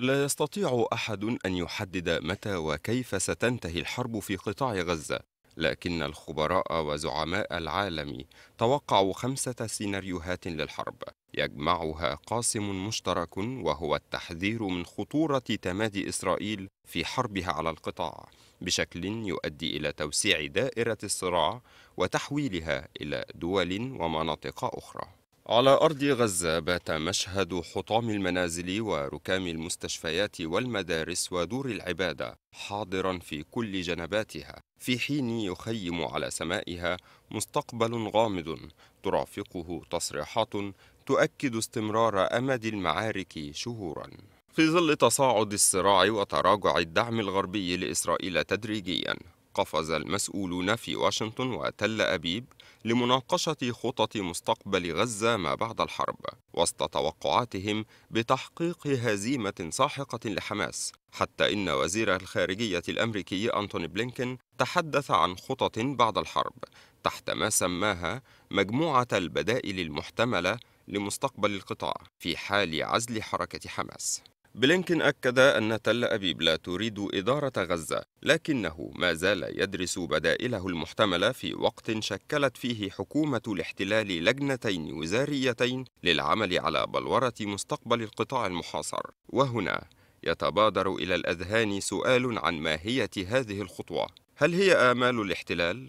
لا يستطيع احد ان يحدد متى وكيف ستنتهي الحرب في قطاع غزه لكن الخبراء وزعماء العالم توقعوا خمسه سيناريوهات للحرب يجمعها قاسم مشترك وهو التحذير من خطوره تمادي اسرائيل في حربها على القطاع بشكل يؤدي الى توسيع دائره الصراع وتحويلها الى دول ومناطق اخرى على أرض غزة بات مشهد حطام المنازل وركام المستشفيات والمدارس ودور العبادة حاضرا في كل جنباتها في حين يخيم على سمائها مستقبل غامض ترافقه تصريحات تؤكد استمرار أمد المعارك شهورا في ظل تصاعد الصراع وتراجع الدعم الغربي لإسرائيل تدريجيا قفز المسؤولون في واشنطن وتل أبيب لمناقشة خطط مستقبل غزة ما بعد الحرب وسط توقعاتهم بتحقيق هزيمة ساحقة لحماس حتى إن وزير الخارجية الأمريكي أنتوني بلينكين تحدث عن خطط بعد الحرب تحت ما سماها مجموعة البدائل المحتملة لمستقبل القطاع في حال عزل حركة حماس بلينكن أكد أن تل أبيب لا تريد إدارة غزة لكنه ما زال يدرس بدائله المحتملة في وقت شكلت فيه حكومة الاحتلال لجنتين وزاريتين للعمل على بلورة مستقبل القطاع المحاصر وهنا يتبادر إلى الأذهان سؤال عن ماهية هذه الخطوة هل هي آمال الاحتلال؟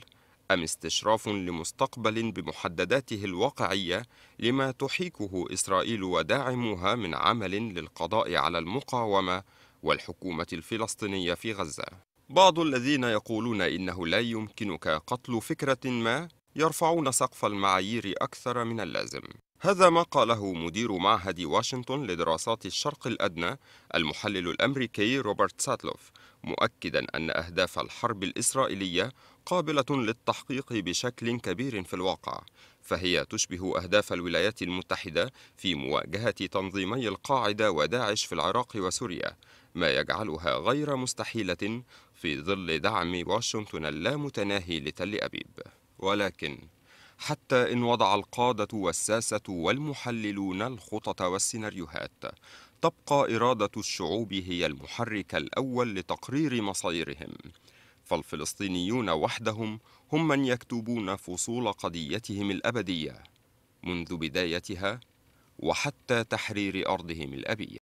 أم استشراف لمستقبل بمحدداته الواقعية لما تحيكه إسرائيل وداعموها من عمل للقضاء على المقاومة والحكومة الفلسطينية في غزة. بعض الذين يقولون إنه لا يمكنك قتل فكرة ما يرفعون سقف المعايير أكثر من اللازم. هذا ما قاله مدير معهد واشنطن لدراسات الشرق الأدنى المحلل الأمريكي روبرت ساتلوف مؤكدا أن أهداف الحرب الإسرائيلية قابلة للتحقيق بشكل كبير في الواقع فهي تشبه أهداف الولايات المتحدة في مواجهة تنظيمي القاعدة وداعش في العراق وسوريا ما يجعلها غير مستحيلة في ظل دعم واشنطن اللامتناهي لتل أبيب ولكن حتى إن وضع القادة والساسة والمحللون الخطط والسيناريوهات تبقى إرادة الشعوب هي المحرك الأول لتقرير مصيرهم فالفلسطينيون وحدهم هم من يكتبون فصول قضيتهم الأبدية منذ بدايتها وحتى تحرير أرضهم الأبية